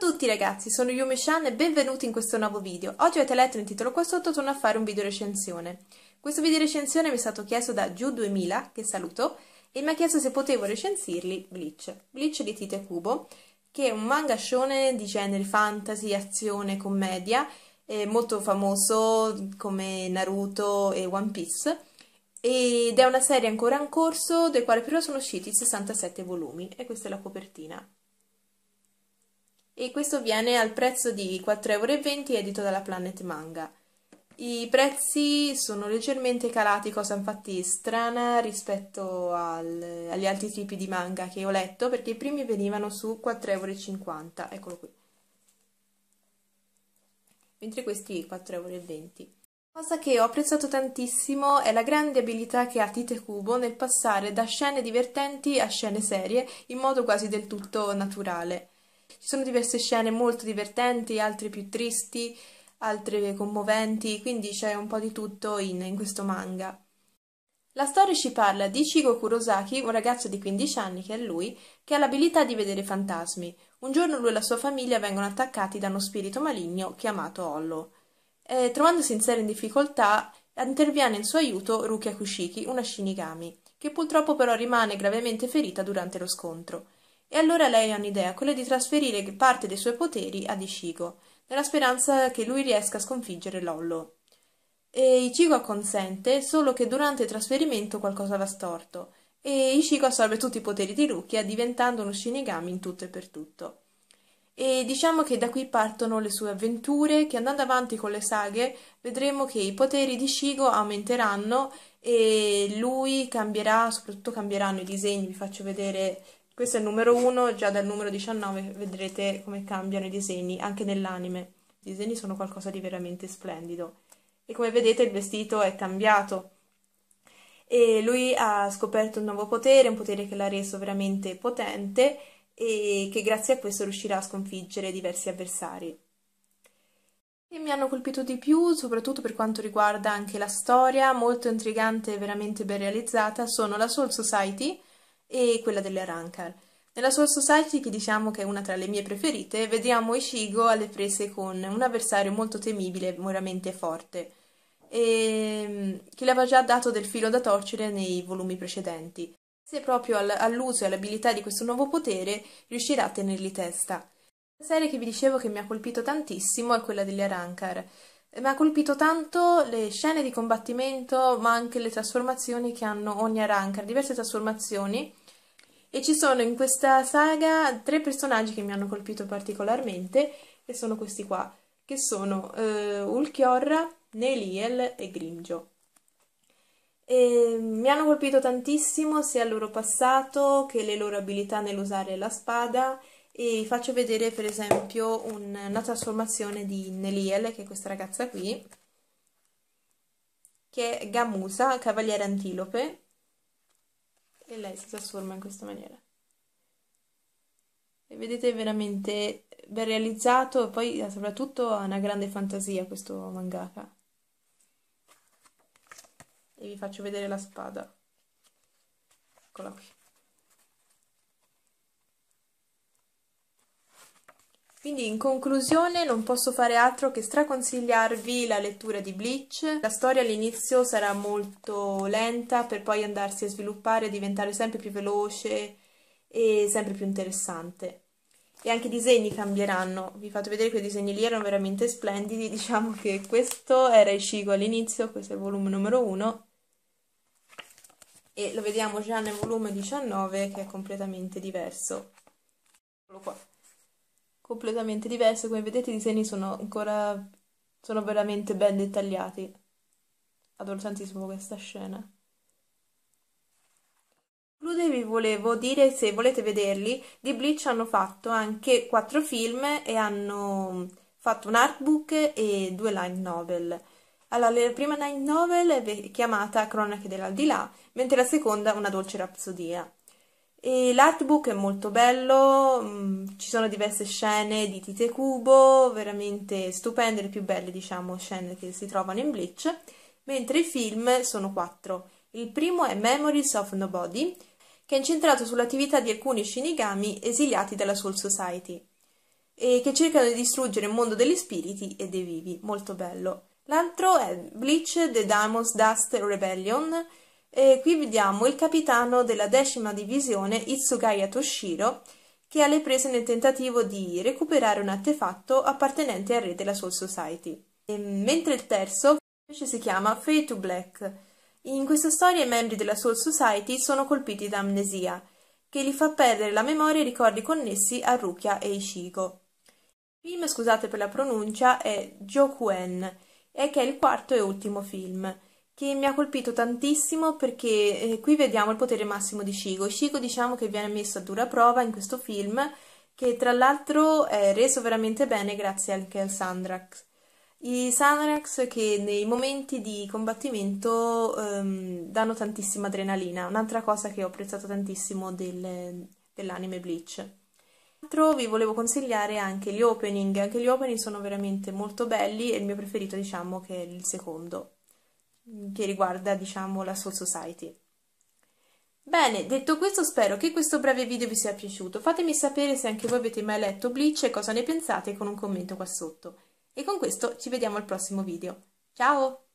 Ciao a tutti ragazzi, sono Yumi Shan e benvenuti in questo nuovo video. Oggi avete letto il titolo qua sotto, torno a fare un video recensione. Questo video recensione mi è stato chiesto da Giu2000, che saluto, e mi ha chiesto se potevo recensirli Bleach. Bleach di Tite Kubo, che è un manga shonen di genere fantasy, azione, commedia, molto famoso come Naruto e One Piece, ed è una serie ancora in corso, del quale però sono usciti 67 volumi, e questa è la copertina e questo viene al prezzo di 4,20 euro edito dalla Planet Manga. I prezzi sono leggermente calati, cosa infatti strana rispetto al, agli altri tipi di manga che ho letto, perché i primi venivano su 4,50 euro, eccolo qui, mentre questi 4,20 euro. Cosa che ho apprezzato tantissimo è la grande abilità che ha Tite Kubo nel passare da scene divertenti a scene serie in modo quasi del tutto naturale. Ci sono diverse scene molto divertenti, altre più tristi, altre commoventi, quindi c'è un po' di tutto in, in questo manga. La storia ci parla di Chigo Kurosaki, un ragazzo di 15 anni che è lui, che ha l'abilità di vedere fantasmi. Un giorno lui e la sua famiglia vengono attaccati da uno spirito maligno chiamato Hollow. E, trovandosi in serie in difficoltà, interviene in suo aiuto Rukia Kushiki, una Shinigami, che purtroppo però rimane gravemente ferita durante lo scontro. E allora lei ha un'idea, quella di trasferire parte dei suoi poteri ad Ishigo, nella speranza che lui riesca a sconfiggere Lollo. E Ichigo acconsente, solo che durante il trasferimento qualcosa va storto, e Ichigo assorbe tutti i poteri di Rukia, diventando uno Shinigami in tutto e per tutto. E diciamo che da qui partono le sue avventure, che andando avanti con le saghe vedremo che i poteri di Shigo aumenteranno e lui cambierà, soprattutto cambieranno i disegni, vi faccio vedere questo è il numero 1, già dal numero 19 vedrete come cambiano i disegni, anche nell'anime. I disegni sono qualcosa di veramente splendido. E come vedete il vestito è cambiato. E lui ha scoperto un nuovo potere, un potere che l'ha reso veramente potente e che grazie a questo riuscirà a sconfiggere diversi avversari. E mi hanno colpito di più, soprattutto per quanto riguarda anche la storia, molto intrigante e veramente ben realizzata, sono la Soul Society, e quella delle Rankar. Nella sua society, che diciamo che è una tra le mie preferite, vediamo Ishigo alle prese con un avversario molto temibile e moralmente forte, e... Ehm, che le aveva già dato del filo da torcere nei volumi precedenti. Se proprio all'uso e all'abilità di questo nuovo potere riuscirà a tenerli testa. La serie che vi dicevo che mi ha colpito tantissimo è quella degli Arankar. Mi ha colpito tanto le scene di combattimento, ma anche le trasformazioni che hanno ogni Arankar, diverse trasformazioni e ci sono in questa saga tre personaggi che mi hanno colpito particolarmente, e sono questi qua, che sono eh, Ulchiorra, Neliel e Grimgio. E mi hanno colpito tantissimo sia il loro passato che le loro abilità nell'usare la spada e faccio vedere per esempio una trasformazione di Neliel, che è questa ragazza qui, che è Gamusa, cavaliere antilope, e lei si trasforma in questa maniera. E vedete veramente ben realizzato e poi soprattutto ha una grande fantasia questo mangaka. E vi faccio vedere la spada. Eccola qui. Quindi in conclusione non posso fare altro che straconsigliarvi la lettura di Bleach. La storia all'inizio sarà molto lenta per poi andarsi a sviluppare e diventare sempre più veloce e sempre più interessante. E anche i disegni cambieranno. Vi fate vedere che i disegni lì erano veramente splendidi. Diciamo che questo era Ishigo all'inizio, questo è il volume numero 1 e lo vediamo già nel volume 19 che è completamente diverso. Eccolo qua completamente diverso. Come vedete, i disegni sono ancora sono veramente ben dettagliati. Adoro tantissimo questa scena. Conclude vi volevo dire, se volete vederli, di Bleach hanno fatto anche quattro film e hanno fatto un artbook e due line novel. Allora, la prima line novel è chiamata Cronache dell'aldilà, mentre la seconda Una dolce rapsodia. E l'artbook è molto bello, mm, ci sono diverse scene di Tite Cubo, veramente stupende, le più belle diciamo scene che si trovano in Bleach, mentre i film sono quattro. Il primo è Memories of Nobody, che è incentrato sull'attività di alcuni Shinigami esiliati dalla Soul Society e che cercano di distruggere il mondo degli spiriti e dei vivi, molto bello. L'altro è Bleach The Diamonds Dust Rebellion, e qui vediamo il capitano della decima divisione Itsugaya Toshiro che ha le prese nel tentativo di recuperare un artefatto appartenente al re della Soul Society. E, mentre il terzo invece si chiama Fade to Black. In questa storia i membri della Soul Society sono colpiti da amnesia, che li fa perdere la memoria e i ricordi connessi a Rukia e Ishigo. Il film, scusate per la pronuncia, è Jokuen e che è il quarto e ultimo film che mi ha colpito tantissimo perché eh, qui vediamo il potere massimo di Shigo. Shigo diciamo che viene messo a dura prova in questo film che tra l'altro è reso veramente bene grazie anche al Sandrax. I Sandrax che nei momenti di combattimento ehm, danno tantissima adrenalina, un'altra cosa che ho apprezzato tantissimo del, dell'anime Bleach. Altro vi volevo consigliare anche gli opening, anche gli opening sono veramente molto belli e il mio preferito diciamo che è il secondo che riguarda, diciamo, la Soul Society. Bene, detto questo spero che questo breve video vi sia piaciuto. Fatemi sapere se anche voi avete mai letto Bleach e cosa ne pensate con un commento qua sotto. E con questo ci vediamo al prossimo video. Ciao!